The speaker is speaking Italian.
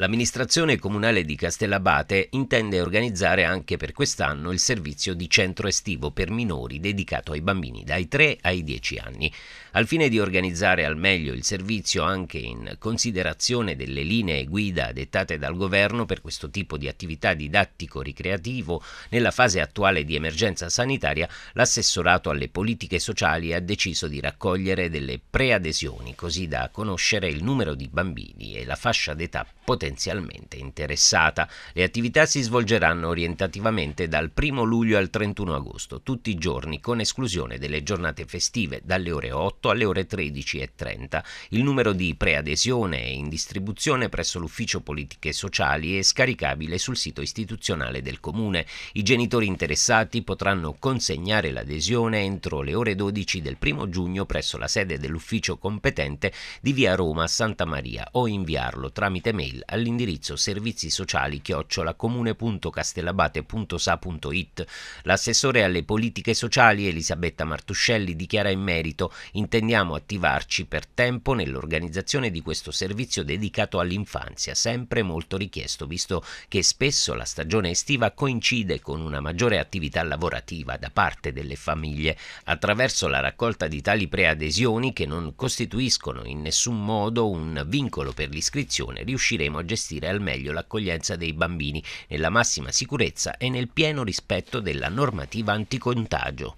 L'amministrazione comunale di Castellabate intende organizzare anche per quest'anno il servizio di centro estivo per minori dedicato ai bambini dai 3 ai 10 anni. Al fine di organizzare al meglio il servizio anche in considerazione delle linee guida dettate dal governo per questo tipo di attività didattico-ricreativo, nella fase attuale di emergenza sanitaria l'assessorato alle politiche sociali ha deciso di raccogliere delle preadesioni così da conoscere il numero di bambini e la fascia d'età potenziale potenzialmente interessata. Le attività si svolgeranno orientativamente dal 1 luglio al 31 agosto, tutti i giorni con esclusione delle giornate festive dalle ore 8 alle ore 13.30. Il numero di preadesione è in distribuzione presso l'ufficio politiche sociali e scaricabile sul sito istituzionale del comune. I genitori interessati potranno consegnare l'adesione entro le ore 12 del 1 giugno presso la sede dell'ufficio competente di via Roma a Santa Maria o inviarlo tramite mail al all'indirizzo servizi sociali chiocciolacomunecastelabate.sa.it. L'assessore alle politiche sociali Elisabetta Martuscelli dichiara in merito intendiamo attivarci per tempo nell'organizzazione di questo servizio dedicato all'infanzia, sempre molto richiesto visto che spesso la stagione estiva coincide con una maggiore attività lavorativa da parte delle famiglie. Attraverso la raccolta di tali preadesioni che non costituiscono in nessun modo un vincolo per l'iscrizione riusciremo a gestire al meglio l'accoglienza dei bambini nella massima sicurezza e nel pieno rispetto della normativa anticontagio.